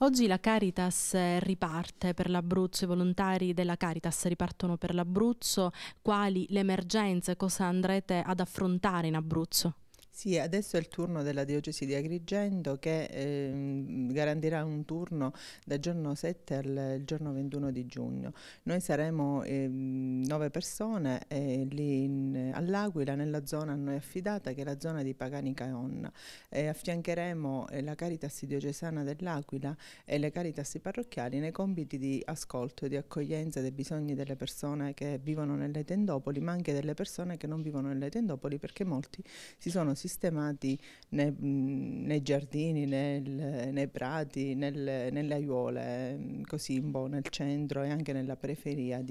Oggi la Caritas riparte per l'Abruzzo, i volontari della Caritas ripartono per l'Abruzzo, quali le emergenze, cosa andrete ad affrontare in Abruzzo? Sì, adesso è il turno della diocesi di Agrigento che eh, garantirà un turno dal giorno 7 al giorno 21 di giugno. Noi saremo eh, nove persone eh, lì in, all'Aquila, nella zona a noi affidata che è la zona di Pagani Caonna. affiancheremo eh, la Caritas diocesana dell'Aquila e le Caritas parrocchiali nei compiti di ascolto e di accoglienza dei bisogni delle persone che vivono nelle tendopoli, ma anche delle persone che non vivono nelle tendopoli perché molti si sono sistemati né, nei giardini, nel, nei prati, nel, nelle aiuole, così un po' nel centro e anche nella periferia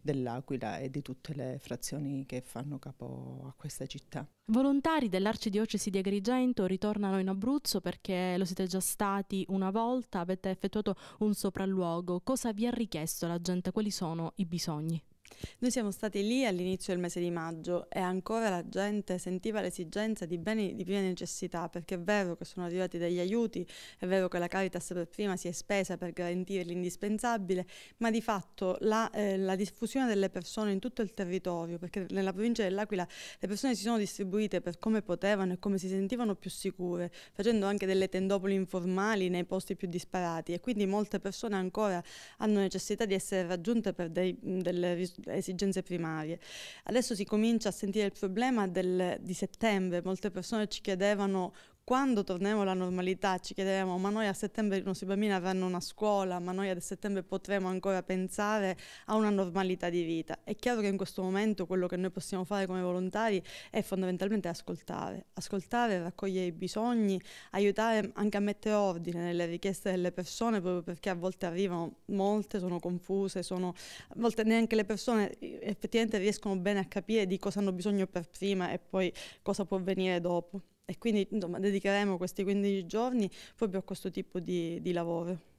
dell'Aquila e di tutte le frazioni che fanno capo a questa città. Volontari dell'Arcidiocesi di Agrigento ritornano in Abruzzo perché lo siete già stati una volta, avete effettuato un sopralluogo. Cosa vi ha richiesto la gente? Quali sono i bisogni? Noi siamo stati lì all'inizio del mese di maggio e ancora la gente sentiva l'esigenza di beni di prima necessità, perché è vero che sono arrivati degli aiuti, è vero che la Caritas per prima si è spesa per garantire l'indispensabile, ma di fatto la, eh, la diffusione delle persone in tutto il territorio, perché nella provincia dell'Aquila le persone si sono distribuite per come potevano e come si sentivano più sicure, facendo anche delle tendopoli informali nei posti più disparati e quindi molte persone ancora hanno necessità di essere raggiunte per dei, delle risorse esigenze primarie. Adesso si comincia a sentire il problema del, di settembre, molte persone ci chiedevano quando torniamo alla normalità ci chiederemo ma noi a settembre i nostri bambini avranno una scuola, ma noi a settembre potremo ancora pensare a una normalità di vita. È chiaro che in questo momento quello che noi possiamo fare come volontari è fondamentalmente ascoltare, ascoltare, raccogliere i bisogni, aiutare anche a mettere ordine nelle richieste delle persone proprio perché a volte arrivano molte, sono confuse, sono, a volte neanche le persone effettivamente riescono bene a capire di cosa hanno bisogno per prima e poi cosa può venire dopo e quindi insomma, dedicheremo questi 15 giorni proprio a questo tipo di, di lavoro.